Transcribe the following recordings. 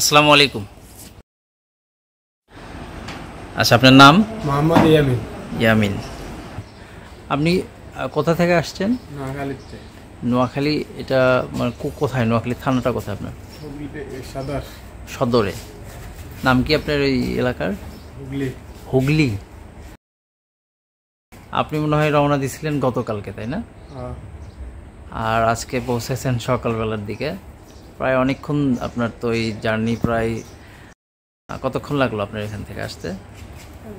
আসসালামু আলাইকুম আচ্ছা আপনার নাম মোহাম্মদ ইয়ামিন ইয়ামিন আপনি কোথা থেকে আসছেন নোয়াখালীতে নোয়াখালী এটা মানে কোথায় নোয়াখালী থানাটা কোথায় আপনার সদরে নাম কি আপনার ওই এলাকার হুগলি হুগলি আপনি মনে হয় রওনা দিয়েছিলেন গতকালকে তাই না আর আজকে পৌঁছেছেন সকালবেলার দিকে প্রায় অনেকক্ষণ আপনার তো এই জার্নি প্রায় কতক্ষণ লাগলো আপনার এখান থেকে আসতে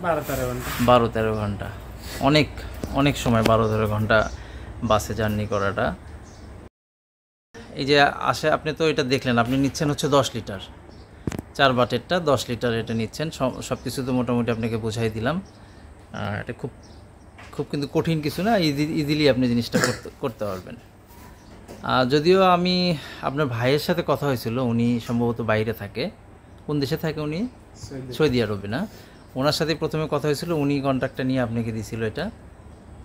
বারো তেরো ঘন্টা বারো তেরো ঘন্টা অনেক অনেক সময় বারো তেরো ঘন্টা বাসে জার্নি করাটা এই যে আসে আপনি তো এটা দেখলেন আপনি নিচ্ছেন হচ্ছে দশ লিটার চার বাটেরটা দশ লিটার এটা নিচ্ছেন সব কিছু তো মোটামুটি আপনাকে বোঝাই দিলাম এটা খুব খুব কিন্তু কঠিন কিছু না ইজিলি আপনি জিনিসটা করতে করতে পারবেন যদিও আমি আপনার ভাইয়ের সাথে কথা হয়েছিল উনি সম্ভবত বাইরে থাকে কোন দেশে থাকে উনি সৌদি আরবে না ওনার সাথে প্রথমে কথা হয়েছিল উনি কন্ট্রাক্টটা নিয়ে আপনাকে দিয়েছিল এটা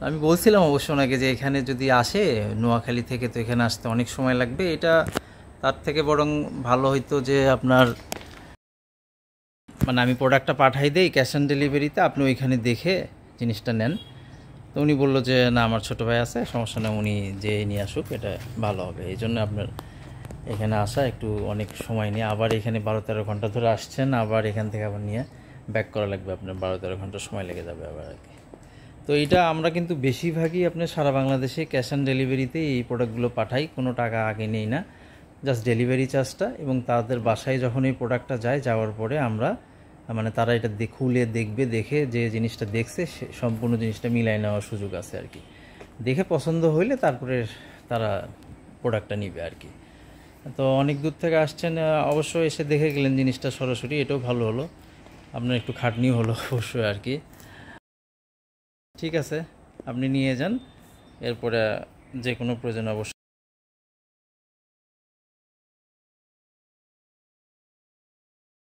আমি বলছিলাম অবশ্য ওনাকে যে এখানে যদি আসে নোয়াখালী থেকে তো এখানে আসতে অনেক সময় লাগবে এটা তার থেকে বরং ভালো হইতো যে আপনার মানে আমি প্রোডাক্টটা পাঠাই দিই ক্যাশ অন ডেলিভারিতে আপনি ওইখানে দেখে জিনিসটা নেন তো উনি বলল যে না আমার ছোট ভাই আছে সমস্যা না উনি যে নিয়ে আসুক এটা ভালো হবে এই জন্য আপনার এখানে আসা একটু অনেক সময় নিয়ে আবার এখানে বারো তেরো ঘন্টা ধরে আসছেন আবার এখান থেকে আবার নিয়ে ব্যাক করা লাগবে আপনার বারো তেরো ঘন্টা সময় লেগে যাবে আবার আর কি তো এটা আমরা কিন্তু বেশিরভাগই আপনার সারা বাংলাদেশে ক্যাশ অন ডেলিভারিতে এই প্রোডাক্টগুলো পাঠাই কোনো টাকা আগে নেই না জাস্ট ডেলিভারি চার্জটা এবং তাদের বাসায় যখন এই প্রোডাক্টটা যায় যাওয়ার পরে আমরা মানে তারা এটা খুলে দেখবে দেখে যে জিনিসটা দেখছে সে সম্পূর্ণ জিনিসটা মিলাই নেওয়ার সুযোগ আছে আর কি দেখে পছন্দ হইলে তারপরে তারা প্রোডাক্টটা নিবে আর কি তো অনেক দূর থেকে আসছেন অবশ্য এসে দেখে গেলেন জিনিসটা সরাসরি এটাও ভালো হলো আপনার একটু খাটনি হলো অবশ্যই আর কি ঠিক আছে আপনি নিয়ে যান এরপরে যে কোনো প্রয়োজন অবশ্যই